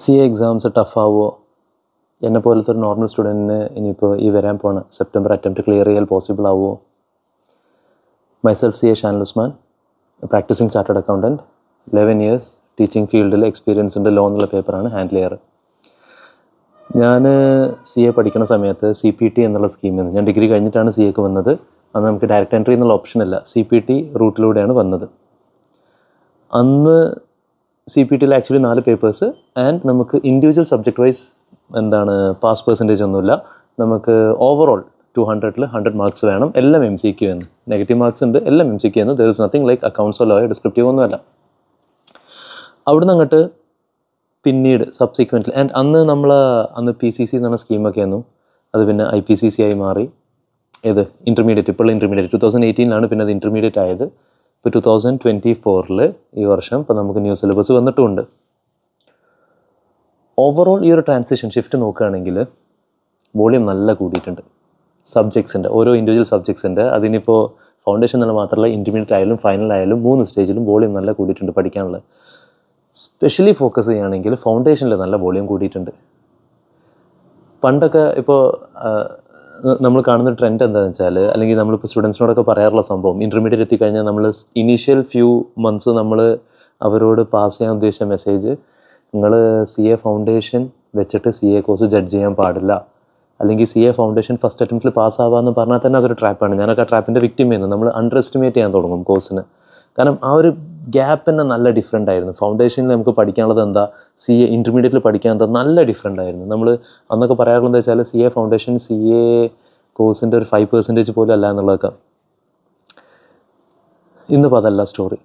C A exams ടഫാവോ എന്നെ പോലത്തെ ഒരു നോർമൽ സ്റ്റുഡൻറ്റിന് ഇനിയിപ്പോൾ ഈ വരാൻ പോണ സെപ്റ്റംബർ അറ്റംപ്റ്റ് ക്ലിയർ ചെയ്യാൽ പോസിബിൾ ആവുമോ myself C A Shanal Usman practising chartered accountant eleven years teaching ഫീൽഡിൽ എക്സ്പീരിയൻസ് ഉണ്ട് ലോ എന്നുള്ള പേപ്പറാണ് ഹാൻഡിൽ ചെയ്യാറ് ഞാൻ സി എ പഠിക്കുന്ന സമയത്ത് സി പി ടി എന്നുള്ള സ്കീമിൽ നിന്ന് ഞാൻ ഡിഗ്രി കഴിഞ്ഞിട്ടാണ് സി എക്ക് വന്നത് അന്ന് നമുക്ക് ഡയറക്റ്റ് എൻട്രി എന്നുള്ള ഓപ്ഷൻ അല്ല സി പി ടി റൂട്ടിലൂടെയാണ് വന്നത് അന്ന് സി പി ടിയിൽ ആക്ച്വലി നാല് പേപ്പേഴ്സ് ആൻഡ് നമുക്ക് ഇൻഡിവിജ്വൽ സബ്ജക്റ്റ് വൈസ് എന്താണ് പാസ് പെർസെൻറ്റേജ് ഒന്നുമില്ല നമുക്ക് ഓവറോൾ ടു ഹൺഡ്രഡിൽ ഹൺഡ്രഡ് മാർക്സ് വേണം എല്ലാം എം സി ക്യു എന്ന് നെഗറ്റീവ് മാർക്സ് ഉണ്ട് എല്ലാം എം സി ക്യു എന്ന് ദർ ഇസ് നത്തിങ് ലൈക്ക് അക്കൗണ്ട്സോ ലോയോ ഡിസ്ക്രിപ്റ്റീവ് ഒന്നുമല്ല അവിടുന്ന് അങ്ങോട്ട് പിന്നീട് സബ്സീക്വൻ്റിൽ ആൻഡ് അന്ന് നമ്മൾ അന്ന് പി സി സി എന്ന് പറഞ്ഞ സ്കീമൊക്കെ ആയിരുന്നു അത് പിന്നെ ഐ പി സി സി ആയി മാറി ഏത് ഇൻ്റർമീഡിയറ്റ് ഇപ്പോൾ ഇൻ്റർമീഡിയറ്റ് ടു തൗസൻഡ് എയ്റ്റീനിലാണ് പിന്നെ അത് ഇൻ്റർമീഡിയറ്റ് ആയത് ഇപ്പോൾ ടു തൗസൻഡ് ട്വൻറ്റി ഫോറിൽ ഈ വർഷം ഇപ്പോൾ നമുക്ക് ന്യൂ സിലബസ് വന്നിട്ടുമുണ്ട് ഓവറോൾ ഈ ഒരു ട്രാൻസിഷൻ ഷിഫ്റ്റ് നോക്കുകയാണെങ്കിൽ വോളിയം നല്ല കൂടിയിട്ടുണ്ട് സബ്ജക്ട്സിൻ്റെ ഓരോ ഇൻഡിവിജ്വൽ സബ്ജക്ട്സിൻ്റെ അതിനിപ്പോൾ ഫൗണ്ടേഷൻ തന്നെ മാത്രമല്ല ഇൻറ്റർമീഡിയറ്റ് ആയാലും ഫൈനൽ ആയാലും മൂന്ന് സ്റ്റേജിലും വോളിയം നല്ല കൂടിയിട്ടുണ്ട് പഠിക്കാനുള്ള സ്പെഷ്യലി ഫോക്കസ് ചെയ്യുകയാണെങ്കിൽ ഫൗണ്ടേഷനിൽ നല്ല വോളിയം കൂടിയിട്ടുണ്ട് പണ്ടൊക്കെ ഇപ്പോൾ നമ്മൾ കാണുന്ന ട്രെൻഡ് എന്താണെന്ന് വെച്ചാൽ അല്ലെങ്കിൽ നമ്മളിപ്പോൾ സ്റ്റുഡൻസിനോടൊക്കെ പറയാറുള്ള സംഭവം ഇൻ്റർമീഡിയറ്റ് എത്തിക്കഴിഞ്ഞാൽ നമ്മൾ ഇനീഷ്യൽ ഫ്യൂ മന്ത്സ് നമ്മൾ അവരോട് പാസ് ചെയ്യാൻ ഉദ്ദേശിച്ച മെസ്സേജ് നിങ്ങൾ സി എ ഫൗണ്ടേഷൻ വെച്ചിട്ട് സി എ കോഴ്സ് ജഡ്ജ് ചെയ്യാൻ പാടില്ല അല്ലെങ്കിൽ സി എ ഫൗണ്ടേഷൻ ഫസ്റ്റ് അറ്റംപ്റ്റിൽ പാസ്സാവാന്ന് പറഞ്ഞാൽ തന്നെ അതൊരു ട്രാപ്പാണ് ഞാനൊക്കെ ആ ട്രാപ്പിൻ്റെ വിക്ടിം ചെയ്യുന്നത് നമ്മൾ അണ്ടർ എസ്റ്റിമേറ്റ് ചെയ്യാൻ തുടങ്ങും കോഴ്സിന് കാരണം ആ ഒരു ഗ്യാപ്പ് തന്നെ നല്ല ഡിഫറെൻ്റ് ആയിരുന്നു ഫൗണ്ടേഷനിൽ നമുക്ക് പഠിക്കാനുള്ളത് എന്താ സി എ ഇൻ്റർമീഡിയറ്റിൽ പഠിക്കാൻ നല്ല ഡിഫറെൻ്റ് ആയിരുന്നു നമ്മൾ അന്നൊക്കെ പറയാറുള്ളത് വെച്ചാൽ C A foundation C A കോഴ്സിൻ്റെ ഒരു ഫൈവ് പെർസെൻറ്റേജ് പോലും അല്ല എന്നുള്ളതൊക്കെ ഇന്നിപ്പോൾ അതല്ല സ്റ്റോറി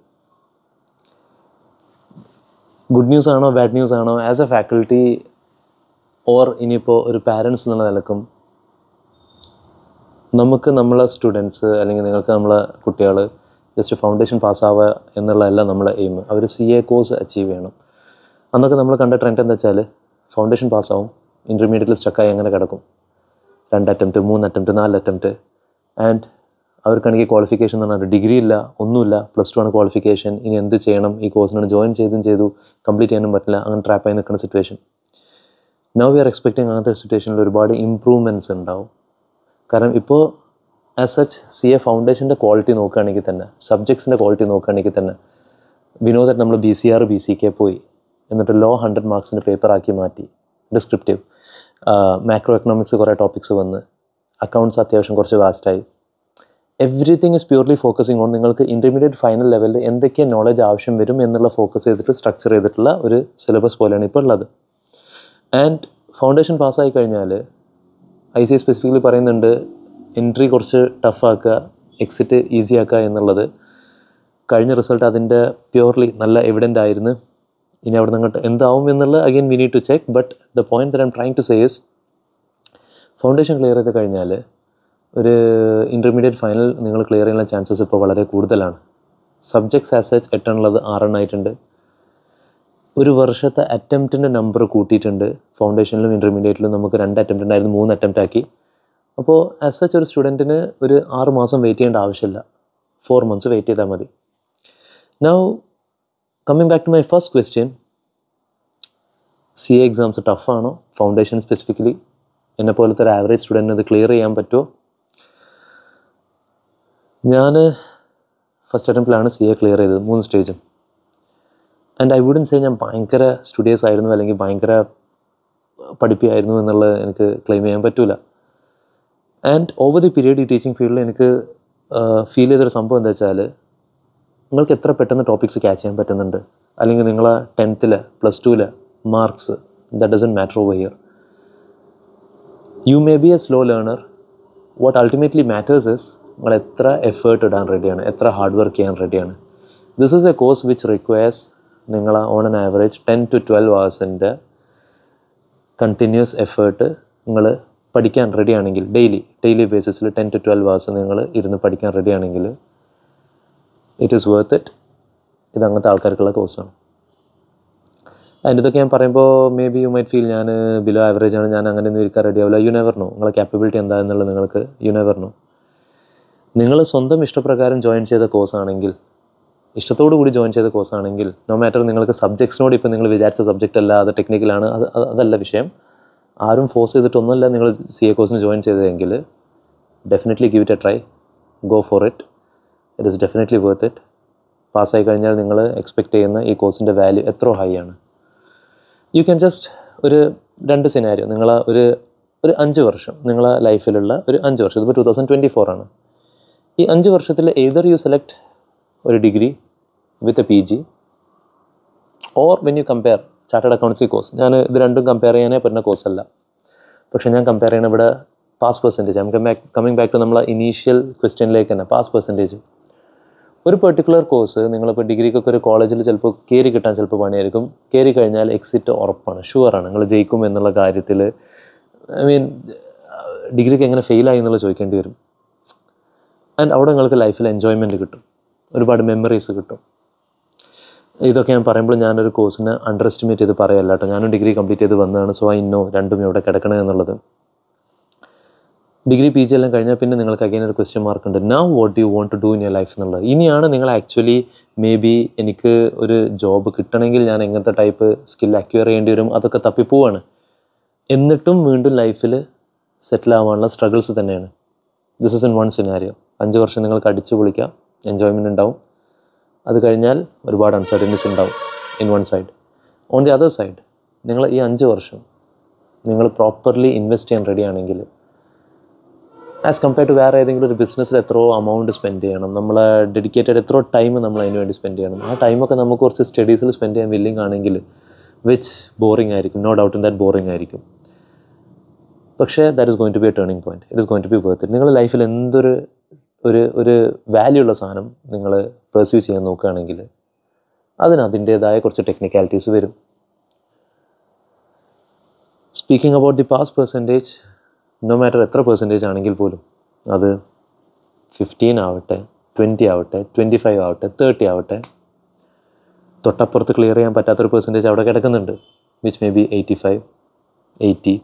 ഗുഡ് ന്യൂസ് ആണോ ബാഡ് ന്യൂസ് ആണോ ആസ് എ ഫാക്കൾട്ടി ഓർ ഇനിയിപ്പോൾ ഒരു പാരൻസ് എന്നുള്ള നിലക്കും നമുക്ക് നമ്മളെ സ്റ്റുഡൻസ് അല്ലെങ്കിൽ നിങ്ങൾക്ക് നമ്മളെ കുട്ടികൾ ജസ്റ്റ് ഫൗണ്ടേഷൻ പാസ്സാവുക എന്നുള്ളതല്ല നമ്മളെ എയിം അവർ സി എ കോഴ്സ് അച്ചീവ് ചെയ്യണം അന്നൊക്കെ നമ്മൾ കണ്ട ട്രെൻഡ് എന്താ വെച്ചാൽ ഫൗണ്ടേഷൻ പാസ്സാവും ഇൻ്റർമീഡിയറ്റിൽ സ്റ്റക്കായി അങ്ങനെ കിടക്കും രണ്ട് അറ്റംപ്റ്റ് മൂന്ന് അറ്റംപ്റ്റ് നാല് അറ്റംപ്റ്റ് ആൻഡ് അവർക്കാണെങ്കിൽ ക്വാളിഫിക്കേഷൻ എന്ന് പറഞ്ഞാൽ ഡിഗ്രി ഇല്ല ഒന്നുമില്ല പ്ലസ് ടു ആണ് ക്വാളിഫിക്കേഷൻ ഇനി എന്ത് ചെയ്യണം ഈ കോഴ്സിനാണ് ജോയിൻ ചെയ്തും ചെയ്തു കംപ്ലീറ്റ് ചെയ്യാനും പറ്റില്ല അങ്ങനെ ട്രാപ്പായി നിൽക്കുന്ന situation now we are expecting അങ്ങനത്തെ സിറ്റുവേഷനിൽ ഒരുപാട് ഇമ്പ്രൂവ്മെൻറ്റ്സ് ഉണ്ടാവും കാരണം ഇപ്പോൾ ആസ് സച്ച് സി എ ഫൗണ്ടേഷൻ്റെ ക്വാളിറ്റി നോക്കുകയാണെങ്കിൽ തന്നെ സബ്ജക്ട്സിൻ്റെ ക്വാളിറ്റി നോക്കുകയാണെങ്കിൽ തന്നെ വിനോ നമ്മൾ B C R B C K പോയി എന്നിട്ട് ലോ ഹൺഡ്രഡ് മാർക്സിൻ്റെ പേപ്പറാക്കി മാറ്റി ഡിസ്ക്രിപ്റ്റീവ് മാക്രോ എക്കണോമിക്സ് കുറേ ടോപ്പിക്സ് വന്ന് അക്കൗണ്ട്സ് അത്യാവശ്യം കുറച്ച് വാസ്റ്റായി everything is purely focusing on നിങ്ങൾക്ക് ഇൻ്റർമീഡിയറ്റ് ഫൈനൽ ലെവലിൽ എന്തൊക്കെ നോളജ് ആവശ്യം വരും എന്നുള്ള ഫോക്കസ് ചെയ്തിട്ട് സ്ട്രക്ചർ ചെയ്തിട്ടുള്ള ഒരു സിലബസ് പോലെയാണ് ഇപ്പോൾ ഉള്ളത് ആൻഡ് ഫൗണ്ടേഷൻ പാസ്സായി കഴിഞ്ഞാൽ ഐ സി സ്പെസിഫിക്കലി പറയുന്നുണ്ട് എൻട്രി കുറച്ച് ടഫാക്കുക എക്സിറ്റ് ഈസി ആക്കുക എന്നുള്ളത് കഴിഞ്ഞ റിസൾട്ട് അതിൻ്റെ പ്യുവർലി നല്ല എവിഡൻ്റ് ആയിരുന്നു ഇനി അവിടെ നിങ്ങോട്ട് എന്താവും എന്നുള്ളത് again we need to check but the point that I'm trying to says foundation clear ചെയ്ത് കഴിഞ്ഞാൽ ഒരു ഇൻ്റർമീഡിയറ്റ് ഫൈനൽ നിങ്ങൾ ക്ലിയർ ചെയ്യാനുള്ള ചാൻസസ് ഇപ്പോൾ വളരെ കൂടുതലാണ് സബ്ജക്ട്സ് ആസ് സച്ച് എട്ടെണ്ണുള്ളത് ആറെണ്ണമായിട്ടുണ്ട് ഒരു വർഷത്തെ അറ്റംപ്റ്റിൻ്റെ നമ്പർ കൂട്ടിയിട്ടുണ്ട് ഫൗണ്ടേഷനിലും ഇൻ്റർമീഡിയറ്റിലും നമുക്ക് രണ്ട് അറ്റംപ്റ്റ് ഉണ്ടായിരുന്നു മൂന്ന് അറ്റംപ്റ്റ് ആക്കി അപ്പോൾ ആസ് സച്ച് ഒരു സ്റ്റുഡൻറ്റിന് ഒരു ആറ് മാസം വെയിറ്റ് ചെയ്യേണ്ട ആവശ്യമില്ല ഫോർ മന്ത്സ് വെയിറ്റ് ചെയ്താൽ മതി now coming back to my first question C A exams ടഫാണോ ഫൗണ്ടേഷൻ സ്പെസിഫിക്കലി എന്നെ പോലത്തെ ഒരു ആവറേജ് സ്റ്റുഡൻറ്റിന് ഇത് ക്ലിയർ ചെയ്യാൻ പറ്റുമോ ഞാൻ ഫസ്റ്റ് അറ്റംപ്റ്റിലാണ് സി എ ക്ലിയർ ചെയ്തത് മൂന്ന് സ്റ്റേജും ആൻഡ് ഐ വുഡൻ സേ ഞാൻ ഭയങ്കര സ്റ്റുഡിയസ് ആയിരുന്നു അല്ലെങ്കിൽ ഭയങ്കര പഠിപ്പിയായിരുന്നു എന്നുള്ളത് എനിക്ക് ക്ലെയിം ചെയ്യാൻ പറ്റില്ല ആൻഡ് ഓവർ ദി പീരീഡ് ഈ ടീച്ചിങ് ഫീൽഡിൽ എനിക്ക് ഫീൽ ചെയ്തൊരു സംഭവം എന്താ വെച്ചാൽ നിങ്ങൾക്ക് എത്ര പെട്ടെന്ന് ടോപ്പിക്സ് ക്യാച്ച് ചെയ്യാൻ പറ്റുന്നുണ്ട് അല്ലെങ്കിൽ നിങ്ങളെ ടെൻത്തിൽ പ്ലസ് ടുവില് marks that doesn't matter over here you may be a slow learner what ultimately matters is നിങ്ങൾ എത്ര എഫേർട്ട് ഇടാൻ റെഡിയാണ് എത്ര ഹാർഡ് വർക്ക് ചെയ്യാൻ റെഡിയാണ് this is a course which requires നിങ്ങൾ on an average ten to twelve അവേഴ്സിൻ്റെ continuous effort നിങ്ങൾ പഠിക്കാൻ റെഡിയാണെങ്കിൽ ഡെയിലി ഡെയിലി ബേസിസിൽ ടെൻ ടു ട്വൽവ് അവേഴ്സ് നിങ്ങൾ ഇരുന്ന് പഠിക്കാൻ റെഡിയാണെങ്കിൽ ഇറ്റ് ഈസ് വർത്ത് ഇറ്റ് ഇത് അങ്ങനത്തെ ആൾക്കാർക്കുള്ള കോഴ്സാണ് അതിൻ്റെ ഇതൊക്കെ ഞാൻ പറയുമ്പോൾ may be you might feel ഞാൻ ബിലോ ആവറേജ് ആണ് ഞാൻ അങ്ങനെ ഒന്നും ഇരിക്കാൻ റെഡിയാവില്ല യു നെവർ നിങ്ങളെ ക്യാപ്പബിലിറ്റി എന്താ എന്നുള്ളത് നിങ്ങൾക്ക് യു നിങ്ങൾ സ്വന്തം ഇഷ്ടപ്രകാരം ജോയിൻ ചെയ്ത കോഴ്സ് ആണെങ്കിൽ ഇഷ്ടത്തോടു കൂടി ജോയിൻ ചെയ്ത കോഴ്സ് ആണെങ്കിൽ നോ മാറ്റർ നിങ്ങൾക്ക് സബ്ജക്ട്സിനോട് ഇപ്പോൾ നിങ്ങൾ വിചാരിച്ച സബ്ജക്റ്റ് അല്ല അത് ടെക്നിക്കലാണ് അത് അതല്ല വിഷയം ആരും ഫോഴ്സ് ചെയ്തിട്ടൊന്നുമല്ല നിങ്ങൾ സി എ കോഴ്സിന് ജോയിൻ ചെയ്തതെങ്കിൽ definitely give it a try go for it it is definitely worth it പാസ്സായി കഴിഞ്ഞാൽ നിങ്ങൾ എക്സ്പെക്റ്റ് ചെയ്യുന്ന ഈ കോഴ്സിൻ്റെ വാല്യൂ എത്ര ഹൈ ആണ് യു ക്യാൻ ജസ്റ്റ് ഒരു രണ്ട് സിനാരിയോ നിങ്ങൾ ഒരു ഒരു അഞ്ച് വർഷം നിങ്ങളെ ലൈഫിലുള്ള ഒരു അഞ്ച് വർഷം ഇതിപ്പോൾ ടു തൗസൻഡ് ട്വൻറ്റി ഫോർ ആണ് ഈ അഞ്ച് വർഷത്തിൽ എയ്തർ യു സെലക്ട് ഒരു degree with A P G or when you compare chartered accountancy course ഞാൻ ഇത് രണ്ടും കമ്പയർ ചെയ്യാനേ പറ്റുന്ന കോഴ്സല്ല പക്ഷേ ഞാൻ കമ്പയർ ചെയ്യണം ഇവിടെ പാസ് പെർസെൻറ്റേജ് നമുക്ക് കമ്മിങ് കമ്മിങ് ബാക്ക് ടു നമ്മളെ ഇനീഷ്യൽ ക്വസ്റ്റ്യനിലേക്ക് തന്നെ പാസ് പെർസെൻറ്റേജ് ഒരു പെർട്ടിക്കുലർ കോഴ്സ് നിങ്ങളിപ്പോൾ ഡിഗ്രിക്കൊക്കെ ഒരു കോളേജിൽ ചിലപ്പോൾ കയറി കിട്ടാൻ ചിലപ്പോൾ പണിയായിരിക്കും കയറി കഴിഞ്ഞാൽ എക്സിറ്റ് ഉറപ്പാണ് ഷുവറാണ് നിങ്ങൾ ജയിക്കും എന്നുള്ള കാര്യത്തിൽ ഐ മീൻ ഡിഗ്രിക്ക് എങ്ങനെ ഫെയിലായി എന്നുള്ളത് ചോദിക്കേണ്ടി വരും ആൻഡ് അവിടെ നിങ്ങൾക്ക് ലൈഫിൽ എൻജോയ്മെൻറ്റ് കിട്ടും ഒരുപാട് മെമ്മറീസ് കിട്ടും ഇതൊക്കെ ഞാൻ പറയുമ്പോൾ ഞാനൊരു കോഴ്സിനെ അണ്ടർ എസ്റ്റിമേറ്റ് ചെയ്ത് പറയല്ല കേട്ടോ ഞാനും ഡിഗ്രി കംപ്ലീറ്റ് ചെയ്ത് വന്നതാണ് സോ ഐ നോ രണ്ടും ഇവിടെ കിടക്കണേ എന്നുള്ളത് ഡിഗ്രി പി ജി എല്ലാം കഴിഞ്ഞാൽ പിന്നെ നിങ്ങൾക്ക് അഗൈൻ ഒരു ക്വസ്റ്റ്യൻ മാർക്ക് ഉണ്ട് now what you want to do in your life എന്നുള്ളത് ഇനിയാണ് നിങ്ങൾ ആക്ച്വലി മേ ബി എനിക്ക് ഒരു ജോബ് കിട്ടണമെങ്കിൽ ഞാൻ എങ്ങനത്തെ ടൈപ്പ് സ്കിൽ അക്വയർ ചെയ്യേണ്ടി വരും അതൊക്കെ തപ്പിപ്പോവാണ് എന്നിട്ടും വീണ്ടും ലൈഫിൽ സെറ്റിൽ ആവാനുള്ള സ്ട്രഗിൾസ് തന്നെയാണ് this is in one scenario അഞ്ച് വർഷം നിങ്ങൾക്ക് അടിച്ചു പൊളിക്കാം എൻജോയ്മെൻ്റ് ഉണ്ടാവും അത് കഴിഞ്ഞാൽ ഒരുപാട് അൺസർട്ടനിറ്റീസ് ഉണ്ടാവും in one side on the other side നിങ്ങൾ ഈ അഞ്ച് വർഷം നിങ്ങൾ പ്രോപ്പർലി ഇൻവെസ്റ്റ് ചെയ്യാൻ റെഡി ആണെങ്കിൽ ആസ് കമ്പയർ ടു വേറെ ഏതെങ്കിലും ഒരു ബിസിനസ്സിൽ എത്രയോ എമൗണ്ട് സ്പെൻഡ് ചെയ്യണം നമ്മൾ ഡെഡിക്കേറ്റഡ് എത്രയോ ടൈം നമ്മൾ അതിന് വേണ്ടി സ്പെൻഡ് ചെയ്യണം ആ ടൈമൊക്കെ നമുക്ക് കുറച്ച് സ്റ്റഡീസിൽ സ്പെൻഡ് ചെയ്യാൻ വില്ലിംഗ് ആണെങ്കിൽ വിച്ച് ബോറിംഗ് ആയിരിക്കും no doubt in that boring ആയിരിക്കും പക്ഷേ that is going to be a turning point it is going to be worth നിങ്ങൾ ലൈഫിൽ എന്തൊരു ഒരു ഒരു വാല്യൂ ഉള്ള സാധനം നിങ്ങൾ പെർസ്യൂ ചെയ്യാൻ നോക്കുകയാണെങ്കിൽ അതിന് അതിൻ്റേതായ കുറച്ച് ടെക്നിക്കാലിറ്റീസ് വരും speaking about the pass percentage no matter എത്ര പെർസെൻറ്റേജ് ആണെങ്കിൽ പോലും അത് ഫിഫ്റ്റീൻ ആവട്ടെ ട്വൻറ്റി ആവട്ടെ ട്വൻറ്റി ഫൈവ് ആവട്ടെ തേർട്ടി ആവട്ടെ തൊട്ടപ്പുറത്ത് ക്ലിയർ ചെയ്യാൻ പറ്റാത്തൊരു പെർസെൻറ്റേജ് അവിടെ കിടക്കുന്നുണ്ട് which may be eighty five eighty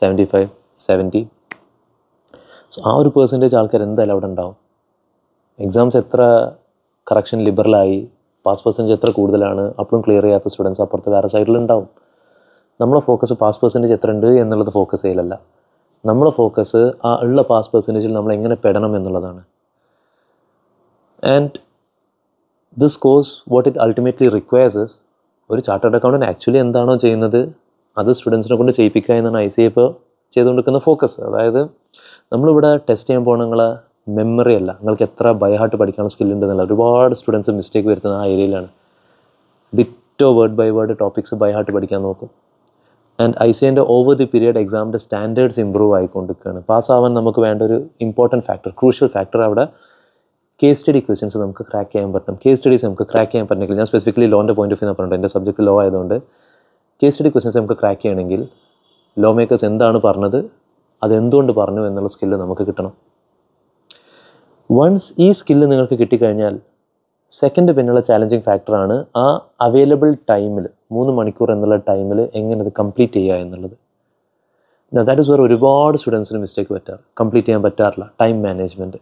seventy five seventy so ആ ഒരു പെർസെൻറ്റേജ് ആൾക്കാർ എന്തായാലും അവിടെ ഉണ്ടാവും എക്സാംസ് എത്ര കറക്ഷൻ ലിബറലായി പാസ് പെർസെൻറ്റേജ് എത്ര കൂടുതലാണ് അപ്പോഴും ക്ലിയർ ചെയ്യാത്ത സ്റ്റുഡൻസ് അപ്പുറത്ത് വേറെ സൈഡിലുണ്ടാവും നമ്മളെ ഫോക്കസ് പാസ് പെർസെൻറ്റേജ് എത്ര ഉണ്ട് എന്നുള്ളത് ഫോക്കസ് ചെയ്യലല്ല നമ്മളെ ഫോക്കസ് ആ ഉള്ള പാസ് പെർസെൻറ്റേജിൽ നമ്മൾ എങ്ങനെ പെടണം എന്നുള്ളതാണ് and this course what it ultimately requires ഒരു ചാർട്ടേഡ് അക്കൗണ്ടൻ്റ് ആക്ച്വലി എന്താണോ ചെയ്യുന്നത് അത് സ്റ്റുഡൻസിനെ കൊണ്ട് ചെയ്യിപ്പിക്കുക എന്നാണ് ഐ സി ഇപ്പോൾ ചെയ്തുകൊണ്ടിരിക്കുന്ന ഫോക്കസ് അതായത് നമ്മളിവിടെ ടെസ്റ്റ് ചെയ്യാൻ പോകണങ്ങളെ മെമ്മറി അല്ല നിങ്ങൾക്ക് എത്ര ബൈഹാർട്ട് പഠിക്കാനുള്ള ഉണ്ടെന്നല്ല ഒരുപാട് സ്റ്റുഡൻസ് മിസ്റ്റേക്ക് വരുത്തുന്ന ആ ഏരിയയിലാണ് ditto word by word topics by heart പഠിക്കാൻ നോക്കും ആൻഡ് ഐ സി എൻ്റെ ഓവർ ദി പീരിയഡ് എക്സാമിൻ്റെ സ്റ്റാൻഡേർഡ്സ് ഇമ്പ്രൂവ് ആയിക്കൊണ്ടിരിക്കുകയാണ് പാസ്സാവാൻ നമുക്ക് വേണ്ട ഒരു ഇമ്പോർട്ടൻറ്റ് ഫാക്ടർ ക്രൂഷ്യൽ ഫാക്ടർ അവിടെ കേസ് സ്റ്റഡി ക്വസ്റ്റ്യൻസ് നമുക്ക് ക്രാക്ക് ചെയ്യാൻ പറ്റും കേസ് സ്റ്റഡീസ് നമുക്ക് ക്രാക്ക് ചെയ്യാൻ പറ്റണമെങ്കിൽ ഞാൻ സ്പെസിഫിക്കലി ലോൻ്റെ പോയിന്റ് ഓഫ് വ്യൂ എന്ന് പറഞ്ഞിട്ടുണ്ട് എൻ്റെ സബ്ജക്റ്റ് ലോ ആയതുകൊണ്ട് കേസ് സ്റ്റഡി ക്വസ്റ്റ്യൻസ് നമുക്ക് ക്രാക്ക് ചെയ്യണമെങ്കിൽ ലോ മേക്കേഴ്സ് എന്താണ് പറഞ്ഞത് അതെന്തുകൊണ്ട് പറഞ്ഞു എന്നുള്ള സ്കില്ല് നമുക്ക് കിട്ടണം വൺസ് ഈ സ്കില്ല് നിങ്ങൾക്ക് കിട്ടിക്കഴിഞ്ഞാൽ സെക്കൻഡ് പിന്നുള്ള ചാലഞ്ചിങ് ഫാക്ടറാണ് ആ അവൈലബിൾ ടൈമിൽ മൂന്ന് മണിക്കൂർ എന്നുള്ള ടൈമിൽ എങ്ങനെ അത് കംപ്ലീറ്റ് ചെയ്യുക എന്നുള്ളത് ദാറ്റ് ഇസ് വെർ ഒരുപാട് സ്റ്റുഡൻസിന് മിസ്റ്റേക്ക് പറ്റാറ് കംപ്ലീറ്റ് ചെയ്യാൻ പറ്റാറില്ല ടൈം മാനേജ്മെൻറ്റ്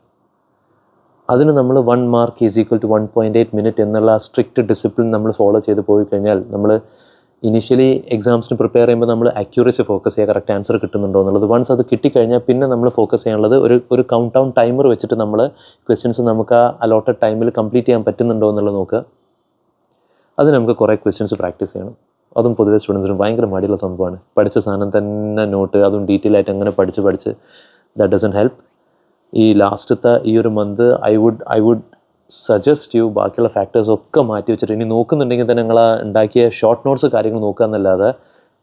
അതിന് നമ്മൾ one mark is equal to one point eight minute എന്നുള്ള സ്ട്രിക്റ്റ് ഡിസിപ്ലിൻ നമ്മൾ ഫോളോ ചെയ്ത് പോയി കഴിഞ്ഞാൽ നമ്മൾ ഇനിഷ്യലി എക്സാംസിന് പ്രിപ്പയർ ചെയ്യുമ്പോൾ നമ്മൾ അക്യൂറസി ഫോക്കസ് ചെയ്യുക കറക്റ്റ് ആൻസർ കിട്ടുന്നുണ്ടോ എന്നുള്ളത് വൺസ് അത് കിട്ടിക്കഴിഞ്ഞാൽ പിന്നെ നമ്മൾ ഫോക്കസ് ചെയ്യാനുള്ളത് ഒരു ഒരു കൗണ്ട് ഡൗൺ ടൈമർ വെച്ചിട്ട് നമ്മൾ ക്വസ്റ്റ്യൻസ് നമുക്ക് ആ അലോട്ടഡ് ടൈമിൽ കംപ്ലീറ്റ് ചെയ്യാൻ പറ്റുന്നുണ്ടോ എന്നുള്ളത് നോക്കുക അത് നമുക്ക് കുറേ ക്വസ്റ്റ്യൻസ് പ്രാക്ടീസ് ചെയ്യണം അതും പൊതുവെ സ്റ്റുഡൻസിനും ഭയങ്കര മടിയുള്ള സംഭവമാണ് പഠിച്ച സാധനം തന്നെ നോട്ട് അതും ഡീറ്റെയിൽ ആയിട്ട് അങ്ങനെ പഠിച്ച് പഠിച്ച് ദാറ്റ് ഡസൻ ഹെൽപ്പ് ഈ ലാസ്റ്റത്തെ ഈ ഒരു month I would I would suggest suggestive ബാക്കിയുള്ള ഫാക്ടേഴ്സ് ഒക്കെ മാറ്റി വെച്ചിട്ട് ഇനി നോക്കുന്നുണ്ടെങ്കിൽ തന്നെ നിങ്ങൾ ഉണ്ടാക്കിയ ഷോർട്ട് നോട്ട്സ് കാര്യങ്ങൾ നോക്കുക എന്നല്ലാതെ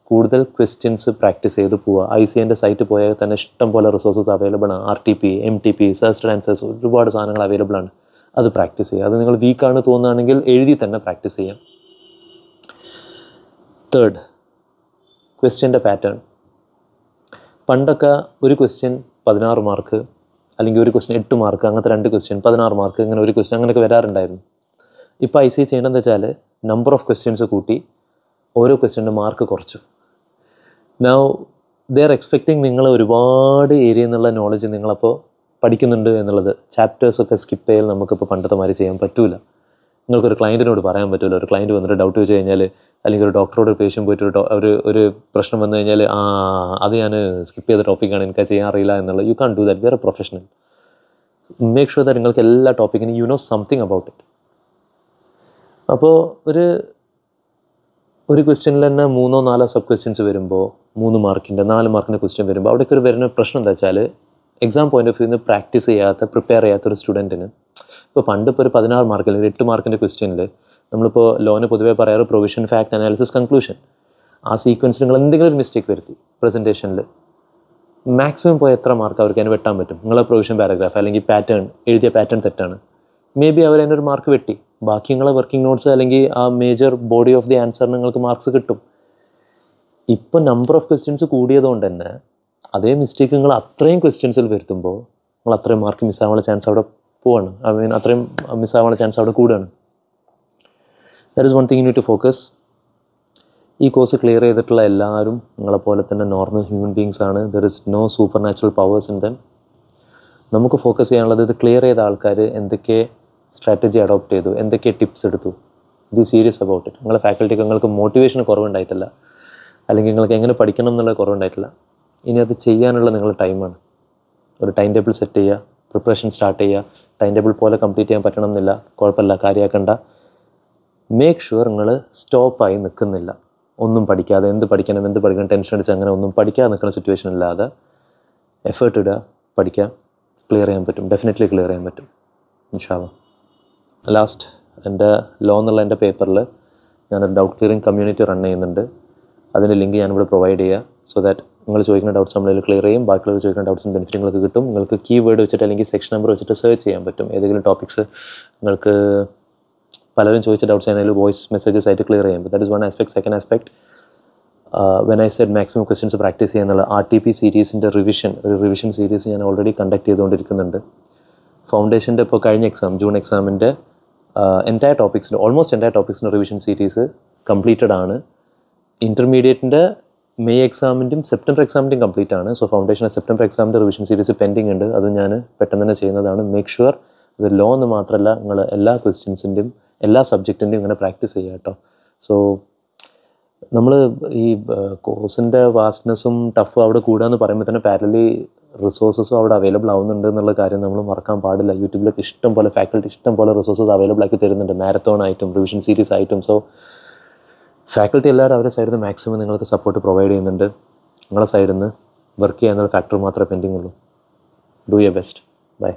കൂടുതൽ ക്വസ്റ്റ്യൻസ് പ്രാക്ടീസ് ചെയ്ത് പോവുക ഐ സി എൻ്റെ സൈറ്റ് പോയാൽ തന്നെ ഇഷ്ടം പോലെ റിസോഴ്സസ് അവൈലബിൾ ആണ് R T P M T P search answers ഒരുപാട് സാധനങ്ങൾ അവൈലബിൾ ആണ് അത് പ്രാക്ടീസ് ചെയ്യുക അത് നിങ്ങൾ വീക്കാണ് തോന്നുകയാണെങ്കിൽ എഴുതി തന്നെ പ്രാക്ടീസ് ചെയ്യാം തേർഡ് ക്വസ്റ്റ്യൻ്റെ പാറ്റേൺ പണ്ടൊക്കെ ഒരു ക്വസ്റ്റ്യൻ പതിനാറ് മാർക്ക് അല്ലെങ്കിൽ ഒരു ക്വസ്റ്റ്യൻ എട്ട് മാർക്ക് അങ്ങനത്തെ രണ്ട് ക്വസ്റ്റ്യൻ പതിനാറ് മാർക്ക് ഇങ്ങനെ ഒരു ക്വസ്റ്റ്യൻ അങ്ങനെയൊക്കെ വരാറുണ്ടായിരുന്നു ഇപ്പോൾ ഐ സി ചെയ്യേണ്ടതെന്ന് വെച്ചാൽ നമ്പർ ഓഫ് ക്വസ്റ്റ്യൻസ് കൂട്ടി ഓരോ ക്വസ്റ്റ്യൻ്റെ മാർക്ക് കുറച്ചു നൗ ദേ ആർ എക്സ്പെക്റ്റിങ് നിങ്ങൾ ഒരുപാട് ഏരിയ എന്നുള്ള നോളജ് നിങ്ങളപ്പോൾ പഠിക്കുന്നുണ്ട് എന്നുള്ളത് ചാപ്റ്റേഴ്സൊക്കെ സ്കിപ്പ് ചെയ്യാൻ നമുക്കിപ്പോൾ പണ്ടത്തെ മാതിരി ചെയ്യാൻ പറ്റൂല നിങ്ങൾക്കൊരു ക്ലയൻറ്റിനോട് പറയാൻ പറ്റില്ല ഒരു ക്ലയൻറ്റ് വന്നിട്ട് ഡൗട്ട് വെച്ച് കഴിഞ്ഞാൽ അല്ലെങ്കിൽ ഒരു ഡോക്ടറോട് പേഷ്യൻ പോയിട്ട് ഒരു ഒരു പ്രശ്നം വന്നു കഴിഞ്ഞാൽ ആ അത് ഞാൻ സ്കിപ്പ് ചെയ്ത ടോപ്പിക്കാണ് എനിക്ക് ചെയ്യാൻ അറിയില്ല എന്നുള്ള യു കാൺ ഡു ദാറ്റ് വേറെ പ്രൊഫഷണൽ മേക്ക് ഷുവർ ദാറ്റ് നിങ്ങൾക്ക് എല്ലാ ടോപ്പിക്കിനും you know something about it അപ്പോൾ ഒരു ഒരു ക്വസ്റ്റ്യനിൽ തന്നെ മൂന്നോ നാലോ സബ് ക്വസ്റ്റ്യൻസ് വരുമ്പോൾ മൂന്ന് മാർക്കിൻ്റെ നാല് മാർക്കിൻ്റെ ക്വസ്റ്റ്യൻ വരുമ്പോൾ അവിടേക്ക് ഒരു വരുന്ന പ്രശ്നം എന്താ വെച്ചാൽ എക്സാം പോയിന്റ് ഓഫ് വ്യൂന്ന് പ്രാക്ടീസ് ചെയ്യാത്ത പ്രിപ്പയർ ചെയ്യാത്ത ഒരു സ്റ്റുഡൻറ്റിന് ഇപ്പോൾ പണ്ട് ഇപ്പോൾ ഒരു പതിനാറ് മാർക്ക് അല്ലെങ്കിൽ എട്ട് മാർക്കിൻ്റെ ക്വസ്റ്റ്യനിൽ നമ്മളിപ്പോൾ ലോന് പൊതുവേ പറയാറ് പ്രൊവിഷൻ ഫാക്ട് അനാലിസിസ് കൺക്ലൂഷൻ ആ സീക്വൻസിൽ നിങ്ങൾ എന്തെങ്കിലും ഒരു മിസ്റ്റേക്ക് വരുത്തി പ്രസൻറ്റേഷനിൽ മാക്സിമം പോയി എത്ര മാർക്ക് അവർക്ക് അതിന് വെട്ടാൻ പറ്റും നിങ്ങളെ പ്രൊവിഷൻ പാരഗ്രാഫ് അല്ലെങ്കിൽ പാറ്റേൺ എഴുതിയ പാറ്റേൺ തെറ്റാണ് മേ ബി അവർ അതിനൊരു മാർക്ക് വെട്ടി ബാക്കി നിങ്ങളെ വർക്കിംഗ് നോട്ട്സ് അല്ലെങ്കിൽ ആ major body of the answer നിങ്ങൾക്ക് മാർക്സ് കിട്ടും ഇപ്പോൾ നമ്പർ ഓഫ് ക്വസ്റ്റ്യൻസ് കൂടിയതുകൊണ്ട് തന്നെ അതേ മിസ്റ്റേക്ക് നിങ്ങൾ അത്രയും ക്വസ്റ്റ്യൻസിൽ വരുത്തുമ്പോൾ നിങ്ങൾ അത്രയും മാർക്ക് മിസ്സാവാനുള്ള ചാൻസ് അവിടെ പോവാണ് ഐ മീൻ അത്രയും മിസ്സാവാനുള്ള ചാൻസ് അവിടെ കൂടുകയാണ് that is one thing you to focus ഈ കോഴ്സ് ക്ലിയർ ചെയ്തിട്ടുള്ള എല്ലാവരും നിങ്ങളെപ്പോലെ തന്നെ നോർമൽ ഹ്യൂമൻ ബീങ്സ് ആണ് there is no supernatural powers in then നമുക്ക് ഫോക്കസ് ചെയ്യാനുള്ളത് ഇത് ക്ലിയർ ചെയ്ത ആൾക്കാർ എന്തൊക്കെ സ്ട്രാറ്റജി അഡോപ്റ്റ് ചെയ്തു എന്തൊക്കെ ടിപ്സ് എടുത്തു ബി സീരിയസ് അബൌട്ട് ഇറ്റ് നിങ്ങളുടെ ഫാക്കൽറ്റിക്ക് നിങ്ങൾക്ക് മോട്ടിവേഷൻ കുറവുണ്ടായിട്ടില്ല അല്ലെങ്കിൽ നിങ്ങൾക്ക് എങ്ങനെ പഠിക്കണം എന്നുള്ള കുറവുണ്ടായിട്ടില്ല ഇനി അത് ചെയ്യാനുള്ള നിങ്ങളുടെ ടൈമാണ് ഒരു ടൈം ടേബിൾ സെറ്റ് ചെയ്യുക പ്രിപ്പറേഷൻ സ്റ്റാർട്ട് ചെയ്യുക ടൈം ടേബിൾ പോലെ കംപ്ലീറ്റ് ചെയ്യാൻ പറ്റണം എന്നില്ല കുഴപ്പമില്ല കാര്യമാക്കണ്ട മേക്ക് ഷുവർ നിങ്ങൾ സ്റ്റോപ്പായി നിൽക്കുന്നില്ല ഒന്നും പഠിക്കാതെ എന്ത് പഠിക്കണം എന്ത് പഠിക്കണം ടെൻഷൻ അടിച്ച് അങ്ങനെ ഒന്നും പഠിക്കാതെ നിൽക്കുന്ന സിറ്റുവേഷൻ ഇല്ലാതെ എഫേർട്ട് ഇടുക പഠിക്കാം ക്ലിയർ ചെയ്യാൻ പറ്റും ഡെഫിനറ്റ്ലി ക്ലിയർ ചെയ്യാൻ പറ്റും ഇൻഷാവ ലാസ്റ്റ് എൻ്റെ ലോ എന്നുള്ള എൻ്റെ പേപ്പറിൽ ഞാനൊരു ഡൗട്ട് ക്ലിയറിങ് കമ്മ്യൂണിറ്റി റൺ ചെയ്യുന്നുണ്ട് അതിൻ്റെ ലിങ്ക് ഞാനിവിടെ പ്രൊവൈഡ് ചെയ്യുക സോ ദാറ്റ് നിങ്ങൾ ചോദിക്കുന്ന ഡൗട്ട്സ് നമ്മളിൽ ക്ലിയർ ചെയ്യും ബാക്കിയുള്ളവർ ചോദിക്കുന്ന ഡൗട്ട്സും ബെനിഫിറ്റുകളൊക്കെ കിട്ടും നിങ്ങൾക്ക് കീവേഡ് വെച്ചിട്ട് അല്ലെങ്കിൽ സെക്ഷൻ നമ്പർ വെച്ചിട്ട് സെർച്ച് ചെയ്യാൻ പറ്റും ഏതെങ്കിലും ടോപ്പിക്സ് നിങ്ങൾക്ക് പലരും ചോദിച്ച ഡൗട്ട്സ് ആണെങ്കിൽ വോയിസ് മെസ്സേജസ് ആയിട്ട് ക്ലിയർ ചെയ്യാം that is one aspect second aspect when I said maximum questions practice ചെയ്യുന്നുള്ള ആർ ടി പി സീരീസിൻ്റെ റിവിഷൻ ഒരു റിവിഷൻ സീരീസ് ഞാൻ ഓൾറെഡി കണ്ടക്ട് ചെയ്തുകൊണ്ടിരിക്കുന്നുണ്ട് ഫൗണ്ടേഷൻ്റെ ഇപ്പോൾ കഴിഞ്ഞ എക്സാം ജൂൺ എക്സാമിൻ്റെ എൻറ്റയർ ടോപ്പിക്സിൻ്റെ ഓൾമോസ്റ്റ് എൻറ്റയർ ടോപ്പിക്സിൻ്റെ റിവിഷൻ സീരീസ് കംപ്ലീറ്റഡ് ആണ് ഇൻ്റർമീഡിയറ്റിൻ്റെ മെയ് എക്സാമിൻ്റെയും സെപ്റ്റംബർ എക്സാമിൻ്റെയും കംപ്ലീറ്റ് ആണ് സോ ഫൗണ്ടേഷൻ സെപ്റ്റംബർ എക്സാമിൻ്റെ റിവിഷൻ സീരീസ് പെൻഡിങ് ഉണ്ട് അത് ഞാൻ പെട്ടെന്ന് തന്നെ ചെയ്യുന്നതാണ് മേക്ക് ഷുവർ അത് ലോ എന്ന് മാത്രമല്ല നിങ്ങൾ എല്ലാ ക്വസ്റ്റ്യൻസിൻ്റെയും എല്ലാ സബ്ജക്റ്റിൻ്റെയും ഇങ്ങനെ പ്രാക്ടീസ് ചെയ്യുക കേട്ടോ സോ നമ്മൾ ഈ കോഴ്സിൻ്റെ വാസ്റ്റ്നെസ്സും ടഫും അവിടെ കൂടാന്ന് പറയുമ്പോൾ തന്നെ പാരലി റിസോഴ്സസും അവിടെ അവൈലബിൾ ആവുന്നുണ്ട് എന്നുള്ള കാര്യം നമ്മൾ മറക്കാൻ പാടില്ല യൂട്യൂബിലൊക്കെ ഇഷ്ടം പോലെ ഫാക്കൽറ്റി ഇഷ്ടം പോലെ റിസോഴ്സസ് അവൈലബിൾ ആക്കി തരുന്നുണ്ട് മാരത്തോൺ ആയിട്ടും റിവിഷൻ സീരീസ് ആയിട്ടും സോ ഫാക്കൽറ്റി എല്ലാവരും അവരുടെ സൈഡിൽ നിന്ന് മാക്സിമം നിങ്ങൾക്ക് സപ്പോർട്ട് പ്രൊവൈഡ് ചെയ്യുന്നുണ്ട് നിങ്ങളുടെ സൈഡിൽ നിന്ന് വർക്ക് ചെയ്യാനുള്ള ഫാക്ടർ മാത്രമേ പെൻഡിങ് ഉള്ളൂ ഡു യർ ബെസ്റ്റ് ബൈ